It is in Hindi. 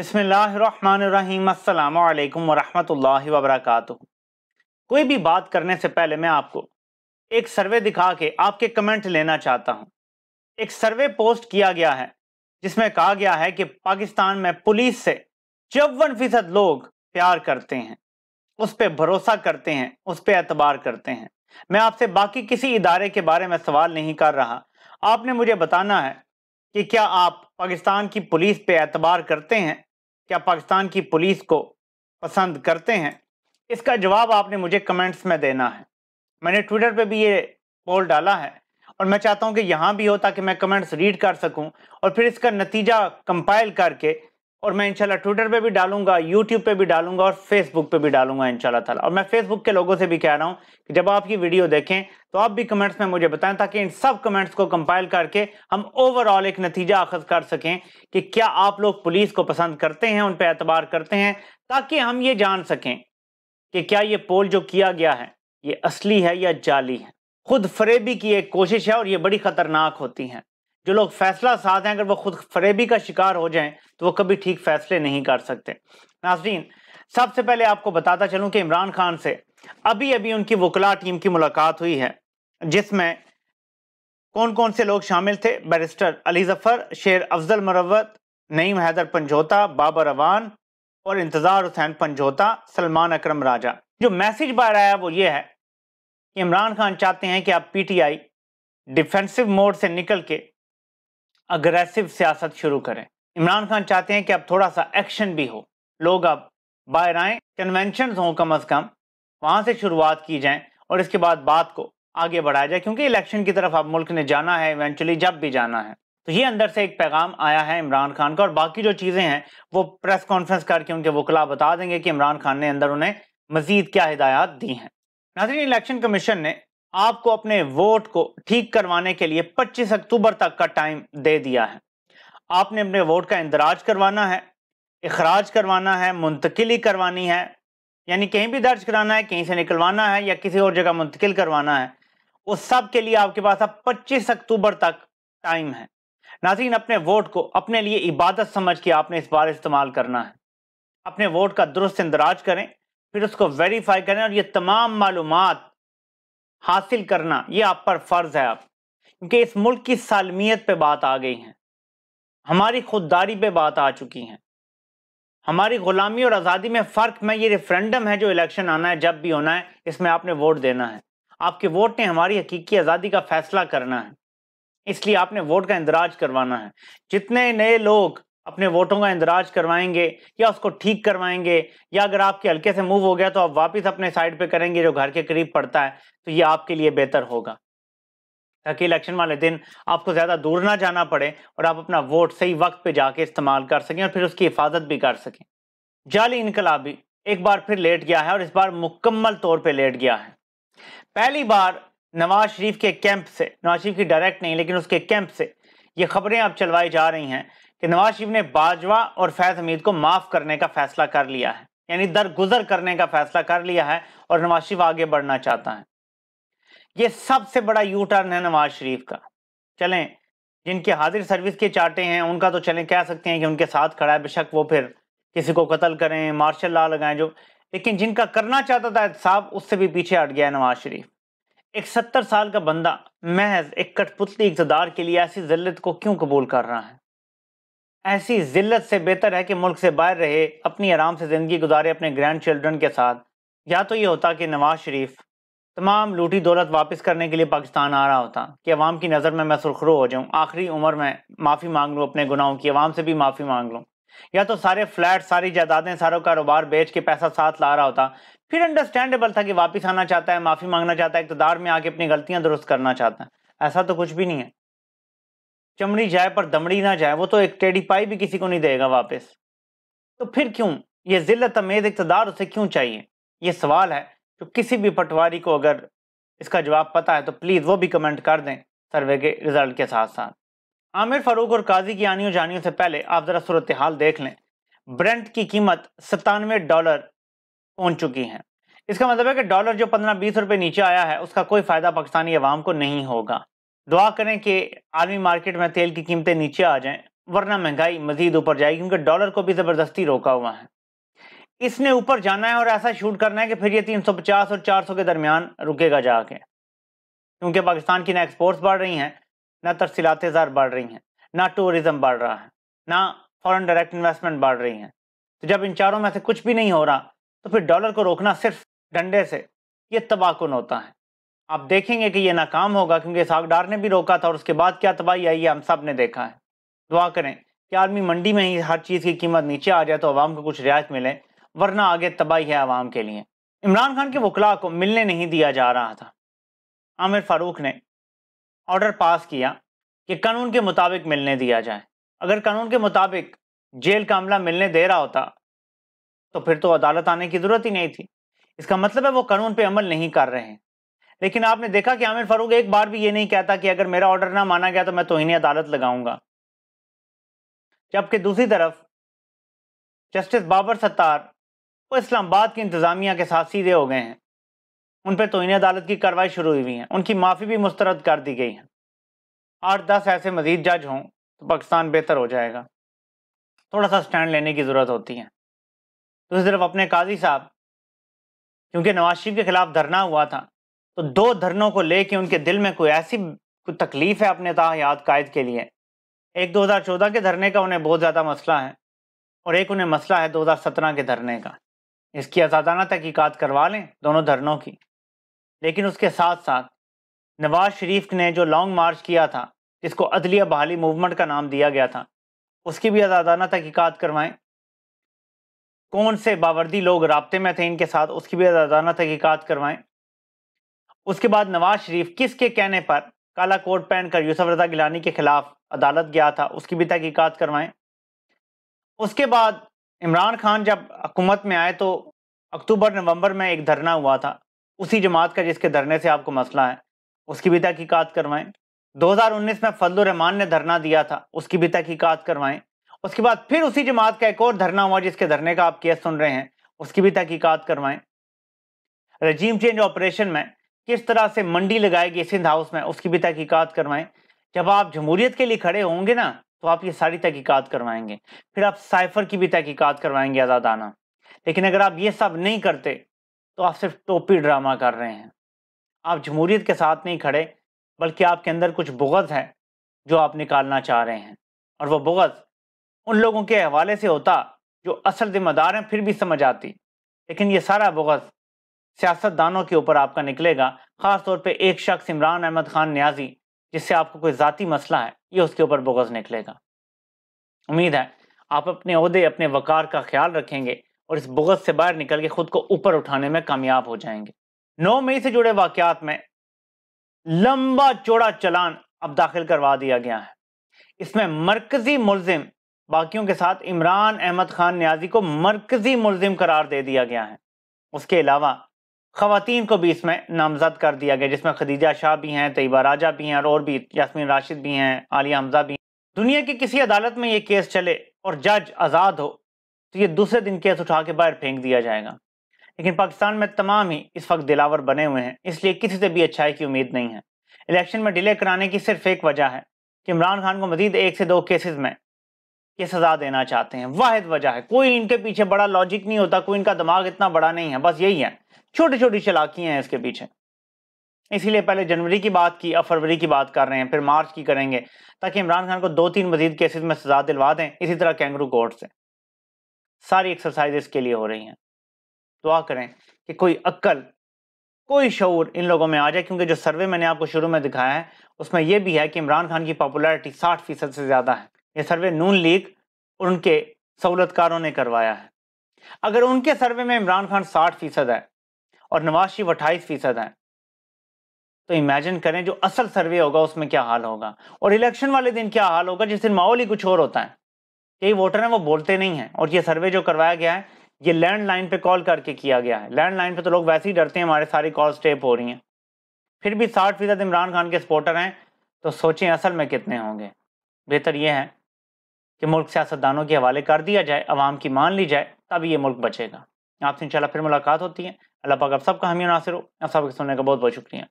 बसमीम् अल्लाम वरहमल कोई भी बात करने से पहले मैं आपको एक सर्वे दिखा के आपके कमेंट लेना चाहता हूँ एक सर्वे पोस्ट किया गया है जिसमें कहा गया है कि पाकिस्तान में पुलिस से चौवन फीसद लोग प्यार करते हैं उस पर भरोसा करते हैं उस पर एतबार करते हैं मैं आपसे बाकी किसी इदारे के बारे में सवाल नहीं कर रहा आपने मुझे बताना है कि क्या आप पाकिस्तान की पुलिस पे एतबार करते हैं क्या पाकिस्तान की पुलिस को पसंद करते हैं इसका जवाब आपने मुझे कमेंट्स में देना है मैंने ट्विटर पे भी ये पोल डाला है और मैं चाहता हूं कि यहाँ भी हो ताकि मैं कमेंट्स रीड कर सकूं और फिर इसका नतीजा कंपाइल करके और मैं इंशाल्लाह ट्विटर पे भी डालूंगा यूट्यूब पे भी डालूंगा और फेसबुक पे भी डालूंगा इंशाल्लाह ताला और मैं फेसबुक के लोगों से भी कह रहा हूँ कि जब आपकी वीडियो देखें तो आप भी कमेंट्स में मुझे बताएं ताकि इन सब कमेंट्स को कंपाइल करके हम ओवरऑल एक नतीजा अखज कर सकें कि क्या आप लोग पुलिस को पसंद करते हैं उन पर एतबार करते हैं ताकि हम ये जान सकें कि क्या ये पोल जो किया गया है ये असली है या जाली है खुद फरेबी की एक कोशिश है और ये बड़ी खतरनाक होती है जो लोग फैसला साथ हैं अगर वो खुद फरेबी का शिकार हो जाएं तो वो कभी ठीक फैसले नहीं कर सकते नाजरीन सबसे पहले आपको बताता चलूं कि इमरान खान से अभी अभी उनकी वकला टीम की मुलाकात हुई है जिसमें कौन कौन से लोग शामिल थे बैरिस्टर अली जफर शेर अफजल मरवत नईम हैदर पंजोता बाबर अवान और इंतज़ार हुसैन पंजोता सलमान अक्रम राजा जो मैसेज बाहर आया वो ये है कि इमरान खान चाहते हैं कि आप पी डिफेंसिव मोड से निकल के अग्रेसिव सियासत शुरू करें इमरान खान चाहते हैं कि अब थोड़ा सा एक्शन भी हो लोग अब बाहर आए कन्वेंशन हों कम अज़ कम वहाँ से शुरुआत की जाए और इसके बाद बात को आगे बढ़ाया जाए क्योंकि इलेक्शन की तरफ अब मुल्क ने जाना है इवेंचुअली जब भी जाना है तो ये अंदर से एक पैगाम आया है इमरान खान का और बाकी जो चीज़ें हैं वो प्रेस कॉन्फ्रेंस करके उनके वकला बता देंगे कि इमरान खान ने अंदर उन्हें मजीद क्या हिदायत दी हैं नाजरीन इलेक्शन कमीशन ने आपको अपने वोट को ठीक करवाने के लिए 25 अक्टूबर तक का टाइम दे दिया है आपने अपने वोट का इंदराज करवाना है अखराज करवाना है मुंतकिली करवानी है यानी कहीं भी दर्ज कराना है कहीं से निकलवाना है या किसी और जगह मुंतकिल करवाना है उस सब के लिए आपके पास अब पच्चीस अक्टूबर तक टाइम है नाजीन अपने वोट को अपने लिए इबादत समझ के आपने इस बार इस्तेमाल करना है अपने वोट का दुरुस्त इंदराज करें फिर उसको वेरीफाई करें और ये तमाम मालूम हासिल करना ये आप पर फर्ज है आप क्योंकि इस मुल्क की सालमियत पे बात आ गई है हमारी खुददारी पे बात आ चुकी है हमारी गुलामी और आज़ादी में फ़र्क में ये रेफरेंडम है जो इलेक्शन आना है जब भी होना है इसमें आपने वोट देना है आपके वोट ने हमारी हकीकी आज़ादी का फैसला करना है इसलिए आपने वोट का इंदराज करवाना है जितने नए लोग अपने वोटों का इंदराज करवाएंगे या उसको ठीक करवाएंगे या अगर आपके हल्के से मूव हो गया तो आप वापस अपने साइड पे करेंगे जो घर के करीब पड़ता है तो ये आपके लिए बेहतर होगा ताकि इलेक्शन वाले दिन आपको ज़्यादा दूर ना जाना पड़े और आप अपना वोट सही वक्त पे जाके इस्तेमाल कर सकें और फिर उसकी हिफाजत भी कर सकें जाली इनकलाबी एक बार फिर लेट गया है और इस बार मुकम्मल तौर पर लेट गया है पहली बार नवाज शरीफ के कैंप से नवाज शरीफ की डायरेक्ट नहीं लेकिन उसके कैंप से ये खबरें अब चलवाई जा रही हैं कि नवाज शरीफ ने बाजवा और फैज हमीद को माफ करने का फैसला कर लिया है यानी दरगुजर करने का फैसला कर लिया है और नवाज शरीफ आगे बढ़ना चाहता है ये सबसे बड़ा यू टर्न है नवाज शरीफ का चलें जिनके हाजिर सर्विस के चाटे हैं उनका तो चलें कह सकते हैं कि उनके साथ खड़ा है बेशक वो फिर किसी को कत्ल करें मार्शल लॉ लगाएं जो लेकिन जिनका करना चाहता था साहब उससे भी पीछे हट गया नवाज शरीफ एक सत्तर साल का बंदा महज एक कठपुतली इकतदार के लिए ऐसी जिल्लत को क्यों कबूल कर रहा है ऐसी जिल्लत से बेहतर है कि मुल्क से बाहर रहे अपनी आराम से ज़िंदगी गुजारे अपने ग्रैंड चिल्ड्रन के साथ या तो ये होता कि नवाज शरीफ तमाम लूटी दौलत वापस करने के लिए पाकिस्तान आ रहा होता कि अवाम की नज़र में मैं सुरखरू हो जाऊँ आखिरी उम्र में माफ़ी मांग लूँ अपने गुनाहों की अवाम से भी माफ़ी मांग लूँ या तो सारे फ्लैट सारी जायदादें सारा कारोबार बेच के पैसा साथ ला रहा होता फिर अंडरस्टैंडेबल था कि वापस आना चाहता है माफ़ी मांगना चाहता है इकतदार में आके अपनी गलतियाँ दुरुस्त करना चाहता है ऐसा तो कुछ भी नहीं है चमड़ी जाए पर दमड़ी ना जाए वो तो एक टेढ़ी पाई भी किसी को नहीं देगा वापस तो फिर क्यों ये जिल्लत अमेज इकतदार उसे क्यों चाहिए ये सवाल है जो किसी भी पटवारी को अगर इसका जवाब पता है तो प्लीज़ वो भी कमेंट कर दें सर्वे के रिजल्ट के साथ साथ आमिर फारूक और काजी की आनियों जानियों से पहले आप ज़रा सूरत हाल देख लें ब्रेंट की कीमत सतानवे डॉलर पहुंच चुकी है इसका मतलब है कि डॉलर जो पंद्रह बीस रुपये नीचे आया है उसका कोई फ़ायदा पाकिस्तानी अवाम को नहीं होगा दुआ करें कि आर्मी मार्केट में तेल की कीमतें नीचे आ जाएं वरना महंगाई मजीद ऊपर जाएगी क्योंकि डॉलर को भी ज़बरदस्ती रोका हुआ है इसने ऊपर जाना है और ऐसा शूट करना है कि फिर ये 350 और 400 के दरमियान रुकेगा जाके क्योंकि पाकिस्तान की ना एक्सपोर्ट्स बढ़ रही हैं ना तरसीलात हज़ार बढ़ रही हैं ना टूरिज़म बढ़ रहा है ना फॉरन डायरेक्ट इन्वेस्टमेंट बढ़ रही हैं तो जब इन चारों में से कुछ भी नहीं हो रहा तो फिर डॉलर को रोकना सिर्फ डंडे से ये तबाहकुन होता है आप देखेंगे कि ये नाकाम होगा क्योंकि सागडार ने भी रोका था और उसके बाद क्या तबाही आई है हम सब ने देखा है दुआ करें कि आर्मी मंडी में ही हर चीज़ की कीमत नीचे आ जाए तो आवाम को कुछ रियायत मिले वरना आगे तबाही है आवाम के लिए इमरान खान के वकला को मिलने नहीं दिया जा रहा था आमिर फारूक ने ऑर्डर पास किया कि कानून के मुताबिक मिलने दिया जाए अगर कानून के मुताबिक जेल का अमला मिलने दे रहा होता तो फिर तो अदालत आने की ज़रूरत ही नहीं थी इसका मतलब है वो कानून पे अमल नहीं कर रहे हैं लेकिन आपने देखा कि आमिर फारूक एक बार भी ये नहीं कहता कि अगर मेरा ऑर्डर ना माना गया तो मैं तोहनी अदालत लगाऊंगा जबकि दूसरी तरफ जस्टिस बाबर सत्तार वो इस्लामाबाद की इंतज़ामिया के साथ सीधे हो गए हैं उन पर तोहनी अदालत की कार्रवाई शुरू हुई है उनकी माफ़ी भी मुस्तरद कर दी गई है आठ दस ऐसे मजीद जज हों तो पाकिस्तान बेहतर हो जाएगा थोड़ा सा स्टैंड लेने की ज़रूरत होती है दूसरी तरफ अपने काजी साहब क्योंकि नवाज शरीफ के खिलाफ धरना हुआ था तो दो धरनों को लेके उनके दिल में कोई ऐसी कोई तकलीफ है अपने ताहयात कायद के लिए एक 2014 के धरने का उन्हें बहुत ज़्यादा मसला है और एक उन्हें मसला है 2017 के धरने का इसकी आज़ादाना तहकीक़ात करवा लें दोनों धरनों की लेकिन उसके साथ साथ नवाज शरीफ ने जो लॉन्ग मार्च किया था जिसको अदलिया बहाली मूवमेंट का नाम दिया गया था उसकी भी आज़ादाना तहकीक़ात करवाएं कौन से बावर्दी लोग रबते में थे इनके साथ उसकी भी आज़ादाना तहकीक़ात करवाएं उसके बाद नवाज शरीफ किसके कहने पर काला कोट पहनकर यूसफ रजा गिलानी के खिलाफ अदालत गया था उसकी भी तहकीकत करवाएं उसके बाद इमरान खान जब हुकूमत में आए तो अक्टूबर नवंबर में एक धरना हुआ था उसी जमात का जिसके धरने से आपको मसला है उसकी भी तहकीकत करवाएं 2019 में फजल रहमान ने धरना दिया था उसकी भी तहकीकत करवाएं उसके बाद फिर उसी जमात का एक और धरना हुआ जिसके धरने का आप केस सुन रहे हैं उसकी भी तहकीकत करवाएं रजीम चेंज ऑपरेशन में किस तरह से मंडी लगाएगी सिंध हाउस में उसकी भी तहकीकत करवाएं जब आप जमहूरियत के लिए खड़े होंगे ना तो आप ये सारी तहकीकत करवाएंगे फिर आप साइफर की भी तहकीकत करवाएंगे आज़ादाना लेकिन अगर आप ये सब नहीं करते तो आप सिर्फ टोपी ड्रामा कर रहे हैं आप जमहूरीत के साथ नहीं खड़े बल्कि आपके अंदर कुछ बुगज है जो आप निकालना चाह रहे हैं और वह बुगज उन लोगों के हवाले से होता जो असल जिम्मेदार हैं फिर भी समझ आती लेकिन ये सारा बुगज सियासतदानों के ऊपर आपका निकलेगा खासतौर पे एक शख्स इमरान अहमद खान न्याजी जिससे आपको कोई ज़ाती मसला है ये उसके ऊपर बोगस निकलेगा उम्मीद है आप अपने अहदे अपने वकार का ख्याल रखेंगे और इस बोगस से बाहर निकल के खुद को ऊपर उठाने में कामयाब हो जाएंगे नौ मई से जुड़े वाक़ात में लंबा चौड़ा चलान अब दाखिल करवा दिया गया है इसमें मरकजी मुलिम बाकियों के साथ इमरान अहमद खान न्याजी को मरकजी मुलिम करार दे दिया गया है उसके अलावा खातन को भी इसमें नामजद कर दिया गया जिसमें खदीजा शाह भी हैं तयबा राजा भी हैं और और भी यासमीन राशिद भी हैं आलिया हमजा भी हैं दुनिया की किसी अदालत में ये केस चले और जज आज़ाद हो तो ये दूसरे दिन केस उठा के बाहर फेंक दिया जाएगा लेकिन पाकिस्तान में तमाम ही इस वक्त दिलावर बने हुए हैं इसलिए किसी से भी अच्छाई की उम्मीद नहीं है इलेक्शन में डिले कराने की सिर्फ एक वजह है कि इमरान खान को मजीद एक से दो केसेज में ये सजा देना चाहते हैं वाहिद वजह है कोई इनके पीछे बड़ा लॉजिक नहीं होता कोई इनका दिमाग इतना बड़ा नहीं है बस यही है छोटी छोटी चलाकियां हैं इसके पीछे इसीलिए पहले जनवरी की बात की अब फरवरी की बात कर रहे हैं फिर मार्च की करेंगे ताकि इमरान खान को दो तीन मजीद केसेस में सजा दिलवा दें इसी तरह कैंगरू कोर्ट से सारी एक्सरसाइज इसके लिए हो रही हैं दुआ करें कि कोई अक्ल कोई शौर इन लोगों में आ जाए क्योंकि जो सर्वे मैंने आपको शुरू में दिखाया है उसमें यह भी है कि इमरान खान की पॉपुलैरिटी साठ फीसद से ज़्यादा है ये सर्वे नून लीग और उनके सहूलतकारों ने करवाया है अगर उनके सर्वे में इमरान खान साठ फीसद है और नवाज शरीफ अट्ठाईस फीसद है तो इमेजिन करें जो असल सर्वे होगा उसमें क्या हाल होगा और इलेक्शन वाले दिन क्या हाल होगा जिस दिन माहौल ही कुछ और होता है कई वोटर हैं वो बोलते नहीं हैं और ये सर्वे जो करवाया गया है ये लैंड लाइन पे कॉल करके किया गया है लैंड लाइन पे तो लोग वैसे ही डरते हैं हमारे सारी कॉल टेप हो रही हैं फिर भी साठ फीसद इमरान खान के सपोर्टर हैं तो सोचें असल में कितने होंगे बेहतर ये है कि मुल्क सियासतदानों के हवाले कर दिया जाए अवाम की मान ली जाए तब ये मुल्क बचेगा आपसे इंशाल्लाह फिर मुलाकात होती है अल्लाह पाक आप सबका हमी नासिर हो आप सबके सुनने का बहुत बहुत शुक्रिया